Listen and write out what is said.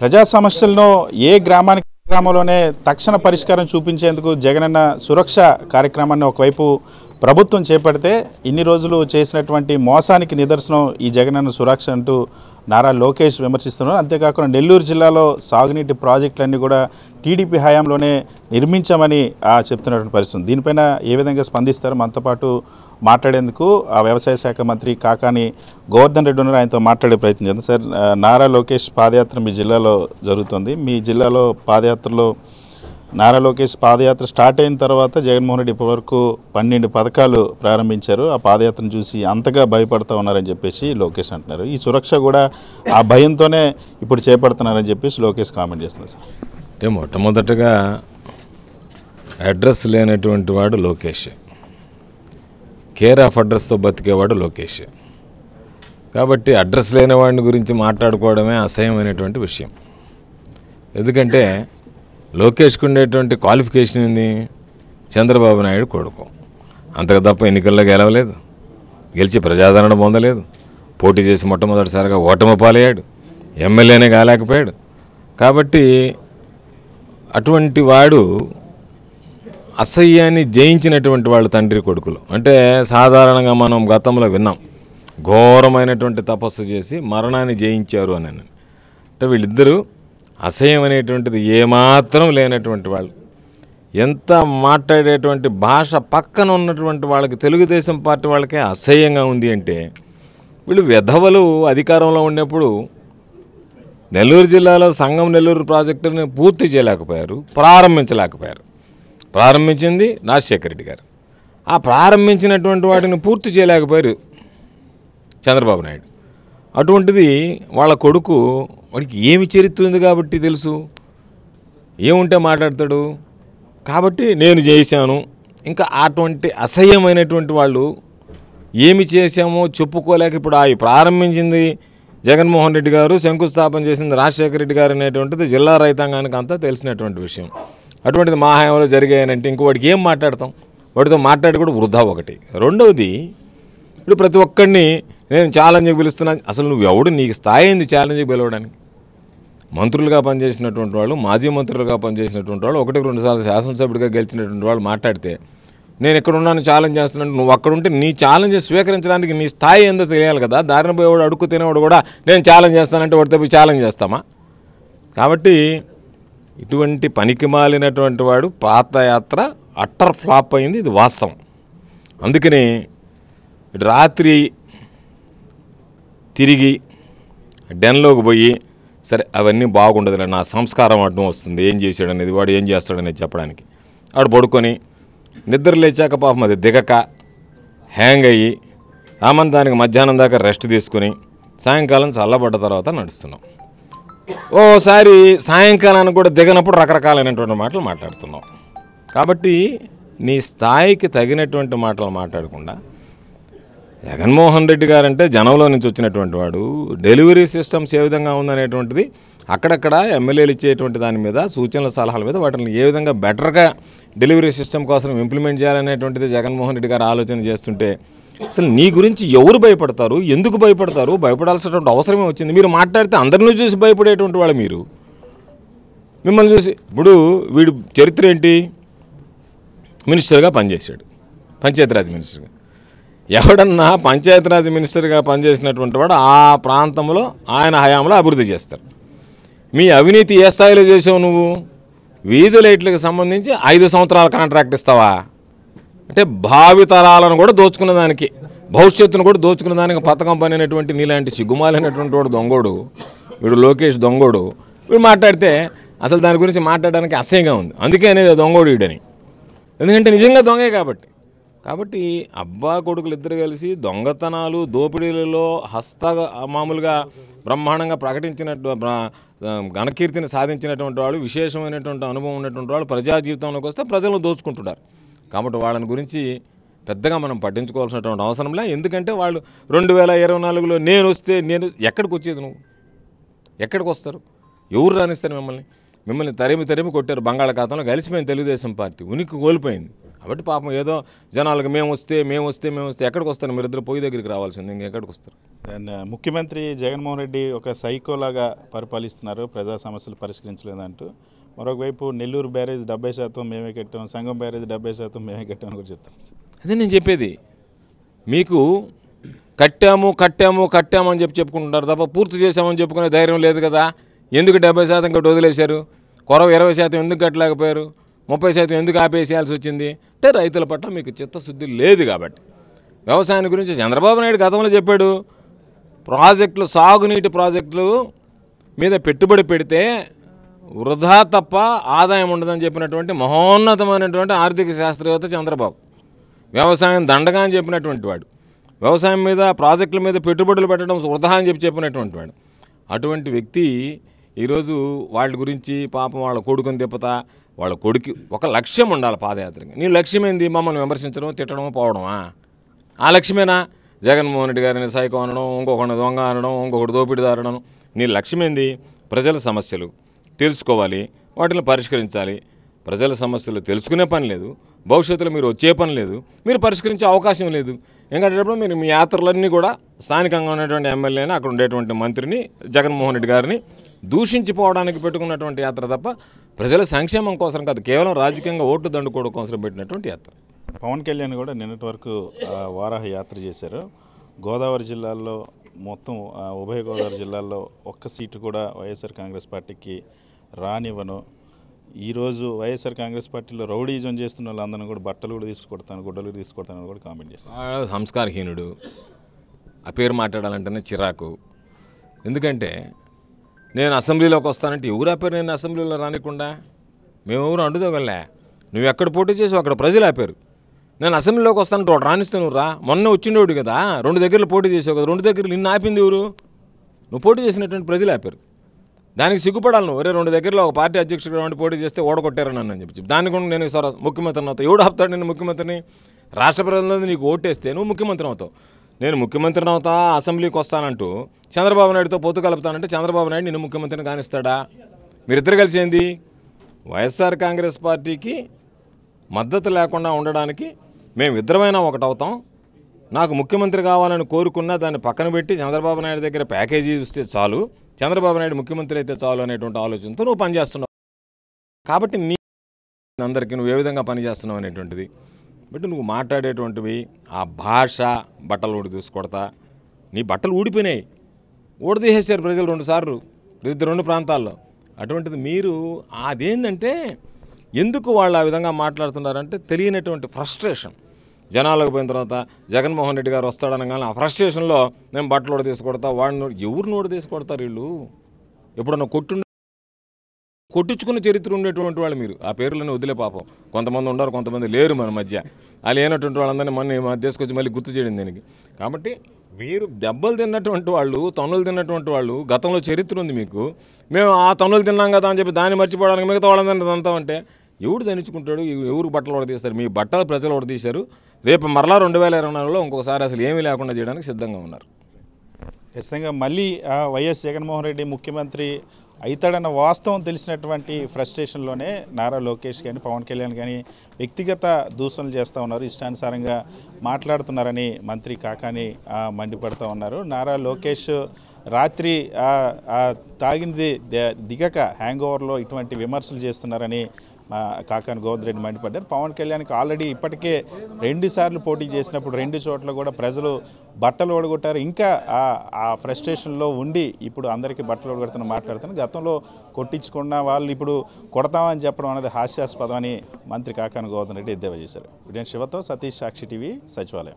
ప్రజా సమస్యలను ఏ గ్రామానికి గ్రామంలోనే తక్షణ పరిష్కారం చూపించేందుకు జగనన్న సురక్ష కార్యక్రమాన్ని ఒకవైపు ప్రభుత్వం చేపడితే ఇన్ని రోజులు చేసినటువంటి మోసానికి నిదర్శనం ఈ జగనన్న సురక్ష అంటూ నారా లోకేష్ విమర్శిస్తున్నారు అంతేకాకుండా నెల్లూరు జిల్లాలో సాగునీటి ప్రాజెక్టులన్నీ కూడా టీడీపీ హయాంలోనే నిర్మించామని చెప్తున్నటువంటి పరిస్థితి దీనిపైన ఏ విధంగా స్పందిస్తారు మనతో పాటు మాట్లాడేందుకు ఆ వ్యవసాయ శాఖ మంత్రి కాకాని గోవర్ధన్ రెడ్డి ఉన్నారు ఆయనతో మాట్లాడే ప్రయత్నం చేద్దాం సార్ నారా లోకేష్ పాదయాత్ర మీ జిల్లాలో జరుగుతుంది మీ జిల్లాలో పాదయాత్రలో నారా లోకేష్ పాదయాత్ర స్టార్ట్ అయిన తర్వాత జగన్మోహన్ రెడ్డి ఇప్పటివరకు పన్నెండు పథకాలు ప్రారంభించారు ఆ పాదయాత్రను చూసి అంతగా భయపడతా ఉన్నారని చెప్పేసి లోకేష్ అంటున్నారు ఈ సురక్ష కూడా ఆ భయంతోనే ఇప్పుడు చేపడుతున్నారని చెప్పేసి లోకేష్ కామెంట్ చేస్తున్నారు సార్ అంటే మొట్టమొదటగా అడ్రస్ లేనటువంటి వాడు లోకేష్ కేర్ ఆఫ్ అడ్రస్తో బతికేవాడు లోకేష్ కాబట్టి అడ్రస్ లేని వాడిని గురించి మాట్లాడుకోవడమే అసహ్యమైనటువంటి విషయం ఎందుకంటే లోకేష్కి ఉండేటువంటి క్వాలిఫికేషన్ ఏంది చంద్రబాబు నాయుడు కొడుకు అంతకు తప్ప ఎన్నికల్లో గెలవలేదు గెలిచి ప్రజాదరణ పొందలేదు పోటీ చేసి మొట్టమొదటిసారిగా ఓటమి పాలయ్యాడు ఎమ్మెల్యేనే కాలేకపోయాడు కాబట్టి అటువంటి వాడు అసహ్యాన్ని జయించినటువంటి వాళ్ళ తండ్రి కొడుకులు అంటే సాధారణంగా మనం గతంలో విన్నాం ఘోరమైనటువంటి తపస్సు చేసి మరణాన్ని జయించారు అని అంటే వీళ్ళిద్దరూ అసహ్యం అనేటువంటిది ఏమాత్రం లేనటువంటి వాళ్ళు ఎంత మాట్లాడేటువంటి భాష పక్కన ఉన్నటువంటి వాళ్ళకి తెలుగుదేశం పార్టీ వాళ్ళకే అసహ్యంగా ఉంది అంటే వీళ్ళు వెధవలు అధికారంలో ఉన్నప్పుడు నెల్లూరు జిల్లాలో సంఘం నెల్లూరు ప్రాజెక్టుని పూర్తి చేయలేకపోయారు ప్రారంభించలేకపోయారు ప్రారంభించింది రాజశేఖర రెడ్డి గారు ఆ ప్రారంభించినటువంటి వాటిని పూర్తి చేయలేకపోయారు చంద్రబాబు నాయుడు అటువంటిది వాళ్ళ కొడుకు వాడికి ఏమి చరిత్ర ఉంది కాబట్టి తెలుసు ఏముంటే మాట్లాడతాడు కాబట్టి నేను చేశాను ఇంకా అటువంటి అసహ్యమైనటువంటి వాళ్ళు ఏమి చేశామో చెప్పుకోలేక ఇప్పుడు అవి ప్రారంభించింది జగన్మోహన్ రెడ్డి గారు శంకుస్థాపన చేసింది రాజశేఖర రెడ్డి గారు అనేటువంటిది జిల్లా రైతాంగానికి అంతా తెలిసినటువంటి విషయం అటువంటిది మా హయాంలో జరిగాయనంటే ఇంకో వాడికి ఏం మాట్లాడతాం వాడితో మాట్లాడి కూడా వృధా ఒకటి రెండవది ఇప్పుడు ప్రతి ఒక్కడిని నేను ఛాలెంజ్ పిలుస్తున్నాను అసలు నువ్వు ఎవడు నీకు స్థాయి అయింది ఛాలెంజ్ పిలవడానికి మంత్రులుగా పనిచేసినటువంటి వాళ్ళు మాజీ మంత్రులుగా పనిచేసినటువంటి వాళ్ళు ఒకటి రెండుసార్లు శాసనసభ్యుడిగా గెలిచినటువంటి వాళ్ళు మాట్లాడితే నేను ఎక్కడున్నాను ఛాలెంజ్ చేస్తున్నాను నువ్వు అక్కడుంటే నీ ఛాలెంజ్ స్వీకరించడానికి నీ స్థాయి ఏందో తెలియాలి కదా దారిన పోయేవాడు అడుక్కు తినేవాడు కూడా నేను ఛాలెంజ్ చేస్తానంటే వాడితో పోయి ఛాలెంజ్ చేస్తామా కాబట్టి ఇటువంటి పనికి మాలినటువంటి వాడు పాతయాత్ర అట్టర్ ఫ్లాప్ అయింది ఇది వాస్తవం అందుకని రాత్రి తిరిగి డెన్లోకి పోయి సరే అవన్నీ బాగుండదు నా సంస్కారం అడ్డం వస్తుంది ఏం చేశాడు అనేది వాడు ఏం చేస్తాడనేది చెప్పడానికి ఆడు పడుకొని నిద్ర లేచాక పాపం అది దిగక హ్యాంగ్ అయ్యి ఆమెను దానికి మధ్యాహ్నం దాకా రెస్ట్ తీసుకుని సాయంకాలం చల్లబడ్డ తర్వాత నడుస్తున్నాం ఓసారి సాయంకాలానికి కూడా దిగనప్పుడు రకరకాలైనటువంటి మాటలు మాట్లాడుతున్నాం కాబట్టి నీ స్థాయికి తగినటువంటి మాటలు మాట్లాడకుండా జగన్మోహన్ రెడ్డి గారు అంటే జనంలో నుంచి వచ్చినటువంటి వాడు డెలివరీ సిస్టమ్స్ ఏ విధంగా ఉందనేటువంటిది అక్కడక్కడ ఎమ్మెల్యేలు ఇచ్చేటువంటి దాని మీద సూచనల సలహాల మీద వాటిని ఏ విధంగా బెటర్గా డెలివరీ సిస్టమ్ కోసం ఇంప్లిమెంట్ చేయాలనేటువంటిది జగన్మోహన్ రెడ్డి గారు ఆలోచన చేస్తుంటే అసలు నీ గురించి ఎవరు భయపడతారు ఎందుకు భయపడతారు భయపడాల్సినటువంటి అవసరమే వచ్చింది మీరు మాట్లాడితే అందరినీ చూసి భయపడేటువంటి వాళ్ళు మీరు మిమ్మల్ని చూసి ఇప్పుడు వీడు చరిత్ర ఏంటి మినిస్టర్గా పనిచేశాడు పంచాయతీరాజ్ మినిస్టర్గా ఎవడన్నా పంచాయతీరాజ్ మినిస్టర్గా పనిచేసినటువంటి వాడు ఆ ప్రాంతంలో ఆయన హయాంలో అభివృద్ధి చేస్తారు మీ అవినీతి ఏ స్థాయిలో చేసావు నువ్వు వీధి లైట్లకు సంబంధించి ఐదు సంవత్సరాల కాంట్రాక్ట్ ఇస్తావా అంటే భావితరాలను కూడా దోచుకున్న దానికి భవిష్యత్తును కూడా దోచుకున్న దానికి పథకం పనినటువంటి నీలాంటి సిగ్గుమాలైనటువంటి వాడు దొంగోడు వీడు లోకేష్ దొంగోడు వీడు మాట్లాడితే అసలు దాని గురించి మాట్లాడడానికి అసహ్యంగా ఉంది అందుకే అనేది దొంగోడు వీడని ఎందుకంటే నిజంగా దొంగే కాబట్టి కాబట్టి అబ్బా కొడుకులు ఇద్దరు కలిసి దొంగతనాలు దోపిడీలలో హస్త మామూలుగా బ్రహ్మాండంగా ప్రకటించినట్టు ఘనకీర్తిని సాధించినటువంటి వాళ్ళు విశేషమైనటువంటి అనుభవం ఉన్నటువంటి వాళ్ళు ప్రజా జీవితంలోకి వస్తే ప్రజలను దోచుకుంటున్నారు కాబట్టి వాళ్ళని గురించి పెద్దగా మనం పట్టించుకోవాల్సినటువంటి అవసరం లే ఎందుకంటే వాళ్ళు రెండు వేల ఇరవై నాలుగులో నేను వస్తే నేను ఎక్కడికి వచ్చేది నువ్వు ఎక్కడికి వస్తారు ఎవరు రాణిస్తారు మిమ్మల్ని మిమ్మల్ని తరిమి తరిమి కొట్టారు బంగాళాఖాతంలో కలిసిపోయింది తెలుగుదేశం పార్టీ ఉనికి కోల్పోయింది కాబట్టి పాపం ఏదో జనాలకు మేము వస్తే మేము వస్తే మేము వస్తే ఎక్కడికి వస్తారు మీరు ఇద్దరు పొయ్యి దగ్గరికి రావాల్సింది ఇంకెక్కడికి వస్తారు అండ్ ముఖ్యమంత్రి జగన్మోహన్ రెడ్డి ఒక సైకోలాగా పరిపాలిస్తున్నారు ప్రజా సమస్యలు పరిష్కరించలేదంటూ మరొకవైపు నెల్లూరు బ్యారేజ్ డెబ్బై శాతం మేమే కట్టాం సంఘం బ్యారేజ్ డెబ్బై శాతం మేమే కట్టాం అని కూడా చెప్తాం అదే నేను చెప్పేది మీకు కట్టాము కట్టాము కట్టాము అని చెప్పి చెప్పుకుంటున్నారు తప్ప పూర్తి చేశామని చెప్పుకునే ధైర్యం లేదు కదా ఎందుకు డెబ్బై శాతం కట్టి వదిలేశారు కొరవ ఇరవై శాతం ఎందుకు కట్టలేకపోయారు ముప్పై శాతం ఎందుకు ఆపేసేయాల్సి వచ్చింది అంటే రైతుల పట్ల మీకు చిత్తశుద్ధి లేదు కాబట్టి వ్యవసాయాన్ని గురించి చంద్రబాబు నాయుడు గతంలో చెప్పాడు ప్రాజెక్టులు సాగునీటి ప్రాజెక్టులు మీద పెట్టుబడి పెడితే వృధా తప్ప ఆదాయం ఉండదని చెప్పినటువంటి మహోన్నతమైనటువంటి ఆర్థిక శాస్త్రవేత్త చంద్రబాబు వ్యవసాయం దండగా అని చెప్పినటువంటి వాడు వ్యవసాయం మీద ప్రాజెక్టుల మీద పెట్టుబడులు పెట్టడం వృధా అని చెప్పి చెప్పినటువంటి వాడు అటువంటి వ్యక్తి ఈరోజు వాళ్ళ గురించి పాపం వాళ్ళ కొడుకుని తిప్పతా వాళ్ళ కొడుకు ఒక లక్ష్యం ఉండాలి పాదయాత్రకి నీ లక్ష్యం ఏంది మమ్మల్ని విమర్శించడం తిట్టడం పోవడమా ఆ లక్ష్యమేనా జగన్మోహన్ రెడ్డి గారిని సైకో అనడం ఇంకొకటి దొంగ అనడం ఇంకొకటి దారడం నీ లక్ష్యం ఏంది ప్రజల సమస్యలు తెలుసుకోవాలి వాటిని పరిష్కరించాలి ప్రజల సమస్యలు తెలుసుకునే పని లేదు భవిష్యత్తులో మీరు వచ్చే పని లేదు మీరు పరిష్కరించే అవకాశం లేదు ఎందుకంటేటప్పుడు మీరు మీ యాత్రలన్నీ కూడా స్థానికంగా ఉన్నటువంటి ఎమ్మెల్యేని అక్కడ ఉండేటువంటి మంత్రిని జగన్మోహన్ రెడ్డి గారిని దూషించిపోవడానికి పెట్టుకున్నటువంటి యాత్ర తప్ప ప్రజల సంక్షేమం కోసం కాదు కేవలం రాజకీయంగా ఓట్లు దండుకోవడం కోసం పెట్టినటువంటి యాత్ర పవన్ కళ్యాణ్ కూడా నిన్నటి వరకు వారాహ యాత్ర చేశారు గోదావరి జిల్లాల్లో మొత్తం ఉభయ గోదావరి జిల్లాల్లో ఒక్క సీటు కూడా వైఎస్ఆర్ కాంగ్రెస్ పార్టీకి రానివ్వను ఈరోజు వైఎస్ఆర్ కాంగ్రెస్ పార్టీలో రౌడీజం చేస్తున్న వాళ్ళందరినీ కూడా బట్టలు కూడా తీసుకుడతాను గుడ్డలు తీసుకుడతాను కూడా కామెంట్ చేస్తాను సంస్కారహీనుడు ఆ పేరు మాట్లాడాలంటేనే చిరాకు ఎందుకంటే నేను అసెంబ్లీలోకి వస్తానంటే ఎవరు ఆపారు నేను అసెంబ్లీలో రానికుండా ఎవరు అడ్డుదోగలే నువ్వు ఎక్కడ పోటీ చేసి అక్కడ ప్రజలు ఆపారు నేను అసెంబ్లీలోకి వస్తాను రోడ్ రాణిస్తే నువ్వు రా మొన్న వచ్చిండేవాడు కదా రెండు దగ్గరలు పోటీ చేసావు కదా రెండు దగ్గరలు నిన్ను ఆపింది ఎవరు నువ్వు పోటీ చేసినటువంటి ప్రజలు ఆపారు దానికి సిగ్గుపడాలి నువ్వు రెండు దగ్గరలో ఒక పార్టీ అధ్యక్షుడు పోటీ చేస్తే ఓడగొట్టారు నన్ను అని చెప్పి దానికి కూడా నేను సార్ ముఖ్యమంత్రిని అవుతావు ఎవడు ఆపుతాడు నేను ముఖ్యమంత్రిని రాష్ట్ర ప్రజలందరూ నీకు ఓటేస్తే నువ్వు ముఖ్యమంత్రి అవుతావు నేను ముఖ్యమంత్రిని అవుతా అసెంబ్లీకి వస్తానంటూ చంద్రబాబు నాయుడుతో పొత్తు కలుపుతానంటే చంద్రబాబు నాయుడు నిన్ను ముఖ్యమంత్రిని కానిస్తాడా మీరిద్దరు కలిసేంది వైఎస్ఆర్ కాంగ్రెస్ పార్టీకి మద్దతు లేకుండా ఉండడానికి మేము మేమిద్దరమైనా ఒకటవుతాం నాకు ముఖ్యమంత్రి కావాలని కోరుకున్నా దాన్ని పక్కన పెట్టి చంద్రబాబు నాయుడు దగ్గర ప్యాకేజీ ఇస్తే చాలు చంద్రబాబు నాయుడు ముఖ్యమంత్రి అయితే చాలు అనేటువంటి ఆలోచనతో నువ్వు పనిచేస్తున్నావు కాబట్టి నీ అందరికీ నువ్వు ఏ విధంగా పనిచేస్తున్నావు అనేటువంటిది బట్ నువ్వు మాట్లాడేటువంటివి ఆ భాష బట్టలు ఊడి చూసుకొడతా నీ బట్టలు ఊడిపోయినాయి ఊడదీసేసారు ప్రజలు రెండుసార్లు ఇద్దరు రెండు ప్రాంతాల్లో అటువంటిది మీరు అదేంటంటే ఎందుకు వాళ్ళు ఆ విధంగా మాట్లాడుతున్నారంటే తెలియనటువంటి ఫ్రస్ట్రేషన్ జనాలకు పోయిన తర్వాత జగన్మోహన్ రెడ్డి గారు వస్తాడనగానే ఆ ఫ్రస్ట్రేషన్లో మేము బట్టలు ఓడ తీసుకొడతా వాళ్ళని ఎవరు నోడు తీసుకొడతారు వీళ్ళు ఎప్పుడన్నా కొట్టు కొట్టించుకున్న చరిత్ర ఉండేటువంటి వాళ్ళు మీరు ఆ పేర్లను వదిలే పాపం కొంతమంది ఉండరు కొంతమంది లేరు మన మధ్య ఆ లేనటువంటి వాళ్ళందరినీ మన తీసుకొచ్చి మళ్ళీ గుర్తు చేయడం దీనికి కాబట్టి మీరు దెబ్బలు తిన్నటువంటి వాళ్ళు తనులు తిన్నటువంటి వాళ్ళు గతంలో చరిత్ర ఉంది మీకు మేము ఆ తనులు తిన్నాం కదా అని చెప్పి దాన్ని మర్చిపోవడానికి మిగతా వాళ్ళందరినీ అంటే ఎవడు దంచుకుంటాడు ఎవరు బట్టలు తీస్తారు మీ బట్టలు ప్రజలు తీశారు రేపు మరలా రెండు వేల ఇరవై నాలుగులో ఇంకొకసారి అసలు ఏమీ లేకుండా చేయడానికి సిద్ధంగా ఉన్నారు ఖచ్చితంగా మళ్ళీ వైఎస్ జగన్మోహన్ రెడ్డి ముఖ్యమంత్రి అవుతాడన్న వాస్తవం తెలిసినటువంటి ఫ్రస్ట్రేషన్లోనే నారా లోకేష్ కానీ పవన్ కళ్యాణ్ కానీ వ్యక్తిగత దూషణలు చేస్తూ ఉన్నారు ఇష్టానుసారంగా మాట్లాడుతున్నారని మంత్రి కాకాని మండిపడుతూ ఉన్నారు నారా లోకేష్ రాత్రి తాగింది దిగక హ్యాంగ్ ఓవర్లో ఇటువంటి విమర్శలు చేస్తున్నారని కాకాని గోవిందరెడ్డి మండిపడ్డారు పవన్ కళ్యాణ్కి ఆల్రెడీ ఇప్పటికే రెండుసార్లు పోటీ చేసినప్పుడు రెండు చోట్ల కూడా ప్రజలు బట్టలు ఓడగొట్టారు ఇంకా ఆ ఫ్రస్ట్రేషన్లో ఉండి ఇప్పుడు అందరికీ బట్టలు ఓడగొడుతున్న మాట్లాడుతున్న గతంలో కొట్టించుకున్న వాళ్ళు ఇప్పుడు కొడతామని చెప్పడం అనేది హాస్యాస్పదం అని మంత్రి కాకాని గోవిందరెడ్డి రెడ్డి ఎద్దేవా చేశారు శివతో సతీష్ సాక్షి టీవీ సచివాలయం